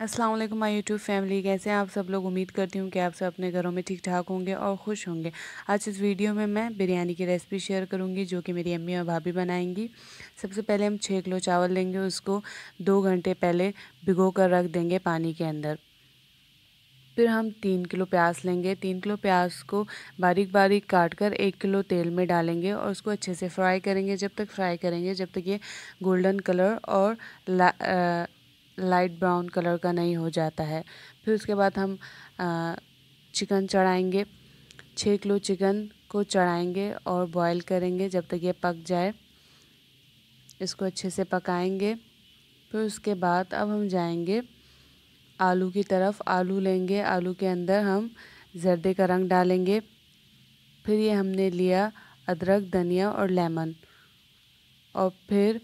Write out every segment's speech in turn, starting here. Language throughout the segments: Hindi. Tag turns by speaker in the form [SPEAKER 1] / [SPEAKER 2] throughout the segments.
[SPEAKER 1] असलम माई यूट्यूब फैमिली कैसे हैं आप सब लोग उम्मीद करती हूँ कि आप सब अपने घरों में ठीक ठाक होंगे और खुश होंगे आज इस वीडियो में मैं बिरयानी की रेसिपी शेयर करूँगी जो कि मेरी अम्मी और भाभी बनाएंगी सबसे पहले हम छः किलो चावल लेंगे उसको दो घंटे पहले भिगो कर रख देंगे पानी के अंदर फिर हम तीन किलो प्याज लेंगे तीन किलो प्याज को बारीक बारीक काट कर एक किलो तेल में डालेंगे और उसको अच्छे से फ्राई करेंगे जब तक फ्राई करेंगे जब तक ये गोल्डन कलर और ला, लाइट ब्राउन कलर का नहीं हो जाता है फिर उसके बाद हम आ, चिकन चढ़ाएंगे छः किलो चिकन को चढ़ाएंगे और बॉईल करेंगे जब तक ये पक जाए इसको अच्छे से पकाएंगे फिर उसके बाद अब हम जाएंगे आलू की तरफ आलू लेंगे आलू के अंदर हम जर्दे का रंग डालेंगे फिर ये हमने लिया अदरक धनिया और लेमन और फिर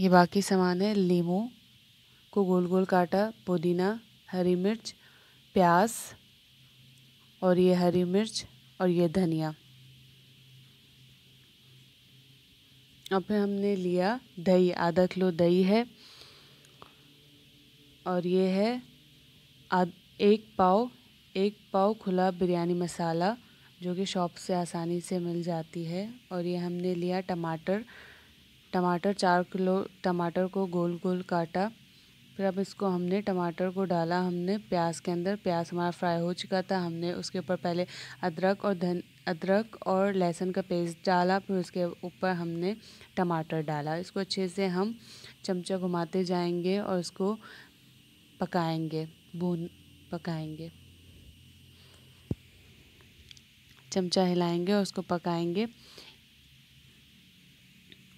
[SPEAKER 1] ये बाकी सामान है लीमू को गोल गोल काटा पुदीना हरी मिर्च प्याज और ये हरी मिर्च और ये धनिया और फिर हमने लिया दही आधा किलो दही है और ये है एक पाव एक पाव खुला बिरयानी मसाला जो कि शॉप से आसानी से मिल जाती है और ये हमने लिया टमाटर टमाटर चार किलो टमाटर को गोल गोल काटा फिर अब इसको हमने टमाटर को डाला हमने प्याज के अंदर प्याज हमारा फ्राई हो चुका था हमने उसके ऊपर पहले अदरक और धन अदरक और लहसुन का पेस्ट डाला फिर उसके ऊपर हमने टमाटर डाला इसको अच्छे से हम चमचा घुमाते जाएंगे और इसको पकाएंगे भून पकाएंगे चमचा हिलाएंगे और उसको पकाएंगे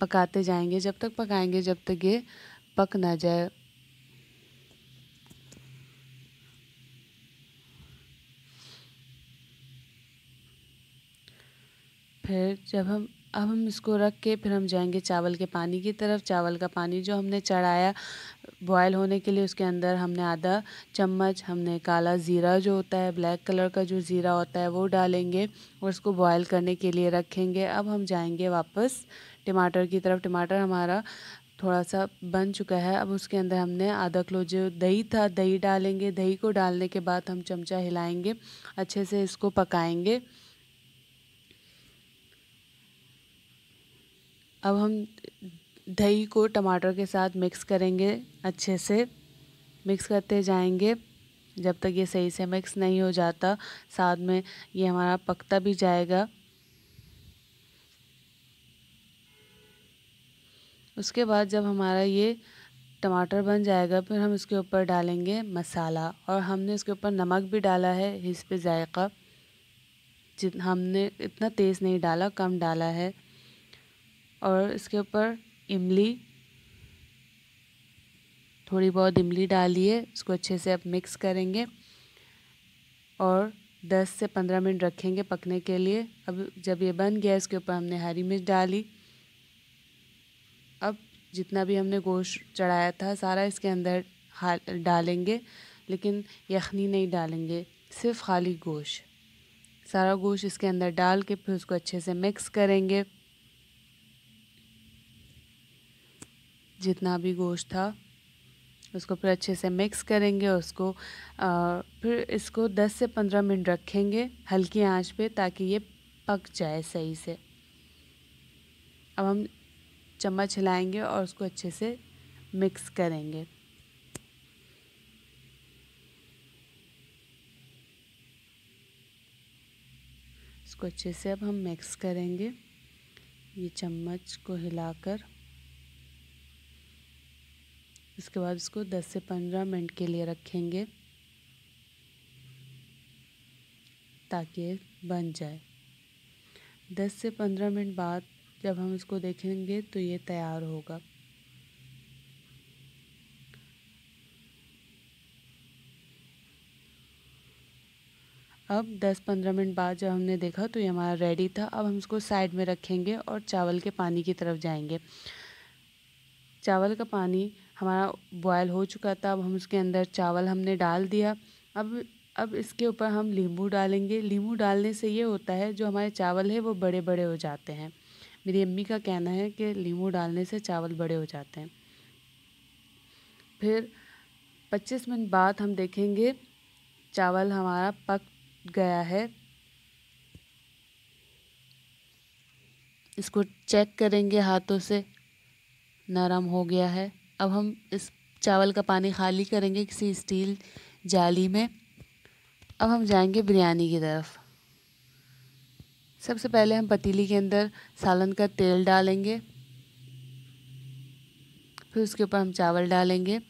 [SPEAKER 1] पकाते जाएंगे जब तक पकाएंगे जब तक ये पक ना जाए फिर जब हम अब हम इसको रख के फिर हम जाएंगे चावल के पानी की तरफ चावल का पानी जो हमने चढ़ाया बॉयल होने के लिए उसके अंदर हमने आधा चम्मच हमने काला ज़ीरा जो होता है ब्लैक कलर का जो ज़ीरा होता है वो डालेंगे और उसको बॉयल करने के लिए रखेंगे अब हम जाएंगे वापस टमाटर की तरफ टमाटर हमारा थोड़ा सा बन चुका है अब उसके अंदर हमने आधा किलो जो दही था दही डालेंगे दही को डालने के बाद हम चमचा हिलाएँगे अच्छे से इसको पकाएँगे अब हम दही को टमाटर के साथ मिक्स करेंगे अच्छे से मिक्स करते जाएंगे जब तक ये सही से मिक्स नहीं हो जाता साथ में ये हमारा पकता भी जाएगा उसके बाद जब हमारा ये टमाटर बन जाएगा फिर हम इसके ऊपर डालेंगे मसाला और हमने इसके ऊपर नमक भी डाला है इस पे जायका जित हमने इतना तेज़ नहीं डाला कम डाला है और इसके ऊपर इमली थोड़ी बहुत इमली डालिए इसको अच्छे से अब मिक्स करेंगे और 10 से 15 मिनट रखेंगे पकने के लिए अब जब ये बन गया इसके ऊपर हमने हरी मिर्च डाली अब जितना भी हमने गोश्त चढ़ाया था सारा इसके अंदर डालेंगे लेकिन यखनी नहीं डालेंगे सिर्फ खाली गोश्त सारा गोश्त इसके अंदर डाल के फिर उसको अच्छे से मिक्स करेंगे जितना भी गोश्त था उसको फिर अच्छे से मिक्स करेंगे और उसको आ, फिर इसको 10 से 15 मिनट रखेंगे हल्की आंच पे ताकि ये पक जाए सही से अब हम चम्मच हिलाएंगे और उसको अच्छे से मिक्स करेंगे इसको अच्छे से अब हम मिक्स करेंगे ये चम्मच को हिलाकर इसके बाद इसको 10 से 15 मिनट के लिए रखेंगे ताकि बन जाए 10 से 15 मिनट बाद जब हम इसको देखेंगे तो ये तैयार होगा अब 10-15 मिनट बाद जब हमने देखा तो ये हमारा रेडी था अब हम इसको साइड में रखेंगे और चावल के पानी की तरफ जाएंगे चावल का पानी हमारा बॉयल हो चुका था अब हम उसके अंदर चावल हमने डाल दिया अब अब इसके ऊपर हम नींबू डालेंगे नींबू डालने से ये होता है जो हमारे चावल है वो बड़े बड़े हो जाते हैं मेरी अम्मी का कहना है कि नींबू डालने से चावल बड़े हो जाते हैं फिर 25 मिनट बाद हम देखेंगे चावल हमारा पक गया है इसको चेक करेंगे हाथों से नरम हो गया है अब हम इस चावल का पानी खाली करेंगे किसी स्टील जाली में अब हम जाएंगे बिरयानी की तरफ सबसे पहले हम पतीली के अंदर सालन का तेल डालेंगे फिर उसके ऊपर हम चावल डालेंगे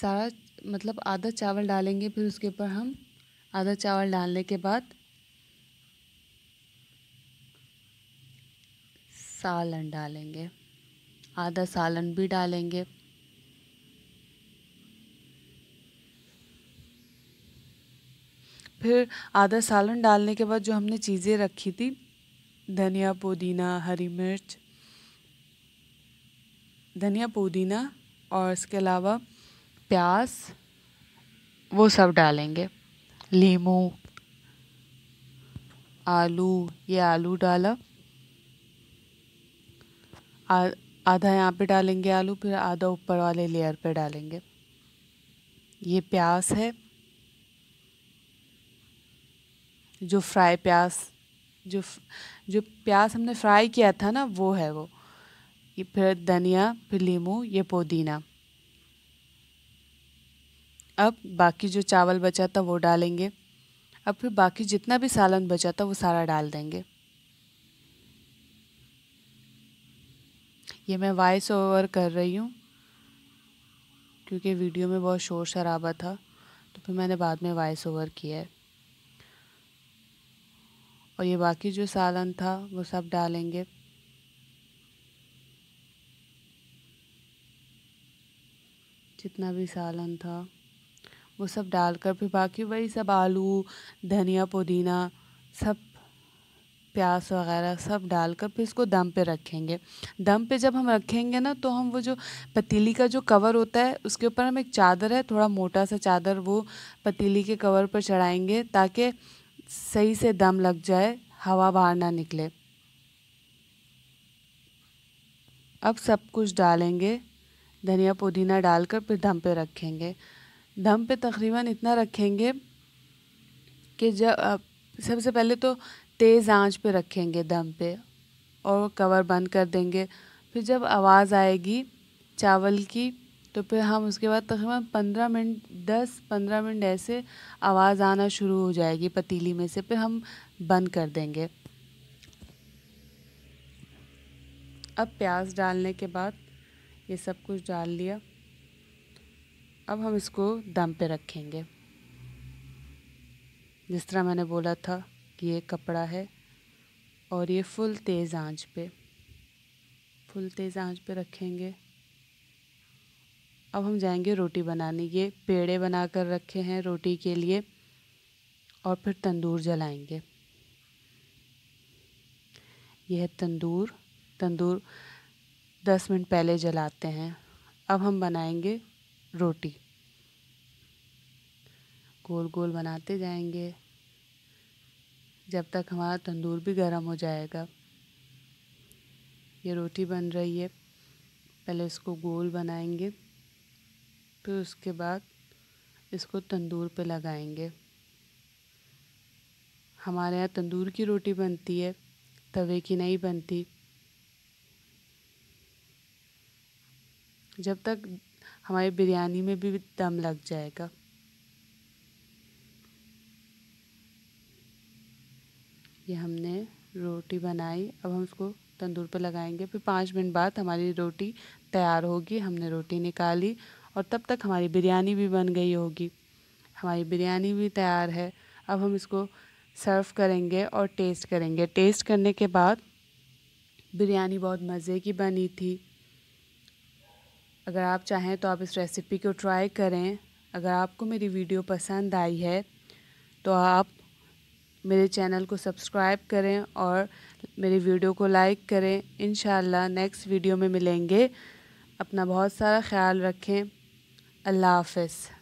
[SPEAKER 1] सारा मतलब आधा चावल डालेंगे फिर उसके ऊपर हम आधा चावल डालने के बाद सालन डालेंगे आधा सालन भी डालेंगे फिर आधा सालन डालने के बाद जो हमने चीज़ें रखी थी धनिया पुदीना हरी मिर्च धनिया पुदीना और इसके अलावा प्याज वो सब डालेंगे लीमू आलू ये आलू डाला आधा यहाँ पे डालेंगे आलू फिर आधा ऊपर वाले लेयर पे डालेंगे ये प्याज है जो फ्राई प्याज जो जो प्याज हमने फ्राई किया था ना वो है वो ये फिर धनिया फिर लीमू ये पुदीना अब बाकी जो चावल बचा था वो डालेंगे अब फिर बाकी जितना भी सालन बचा था वो सारा डाल देंगे ये मैं वॉइस ओवर कर रही हूँ क्योंकि वीडियो में बहुत शोर शराबा था तो फिर मैंने बाद में वॉइस ओवर किया है और ये बाकी जो सालन था वो सब डालेंगे जितना भी सालन था वो सब डालकर फिर बाकी वही सब आलू धनिया पुदीना सब प्याज वगैरह सब डालकर फिर इसको दम पे रखेंगे दम पे जब हम रखेंगे ना तो हम वो जो पतीली का जो कवर होता है उसके ऊपर हम एक चादर है थोड़ा मोटा सा चादर वो पतीली के कवर पर चढ़ाएंगे ताकि सही से दम लग जाए हवा बाहर ना निकले अब सब कुछ डालेंगे धनिया पुदीना डालकर फिर दम पे रखेंगे दम पे तकरीबन इतना रखेंगे कि जब सबसे पहले तो तेज़ आंच पे रखेंगे दम पे और कवर बंद कर देंगे फिर जब आवाज़ आएगी चावल की तो फिर हम उसके बाद तकरीबन पंद्रह मिनट दस पंद्रह मिनट ऐसे आवाज़ आना शुरू हो जाएगी पतीली में से फिर हम बंद कर देंगे अब प्याज डालने के बाद ये सब कुछ डाल लिया अब हम इसको दम पे रखेंगे जिस तरह मैंने बोला था ये कपड़ा है और ये फुल तेज़ आंच पे फुल तेज़ आंच पे रखेंगे अब हम जाएंगे रोटी बनाने ये पेड़े बना कर रखे हैं रोटी के लिए और फिर तंदूर जलाएंगे यह है तंदूर तंदूर दस मिनट पहले जलाते हैं अब हम बनाएंगे रोटी गोल गोल बनाते जाएंगे जब तक हमारा तंदूर भी गर्म हो जाएगा ये रोटी बन रही है पहले इसको गोल बनाएंगे फिर उसके बाद इसको तंदूर पे लगाएंगे हमारे यहाँ तंदूर की रोटी बनती है तवे की नहीं बनती जब तक हमारी बिरयानी में भी दम लग जाएगा ये हमने रोटी बनाई अब हम इसको तंदूर पर लगाएंगे फिर पाँच मिनट बाद हमारी रोटी तैयार होगी हमने रोटी निकाली और तब तक हमारी बिरयानी भी बन गई होगी हमारी बिरयानी भी तैयार है अब हम इसको सर्व करेंगे और टेस्ट करेंगे टेस्ट करने के बाद बिरयानी बहुत मज़े की बनी थी अगर आप चाहें तो आप इस रेसिपी को ट्राई करें अगर आपको मेरी वीडियो पसंद आई है तो आप मेरे चैनल को सब्सक्राइब करें और मेरे वीडियो को लाइक करें इन नेक्स्ट वीडियो में मिलेंगे अपना बहुत सारा ख्याल रखें अल्लाह हाफ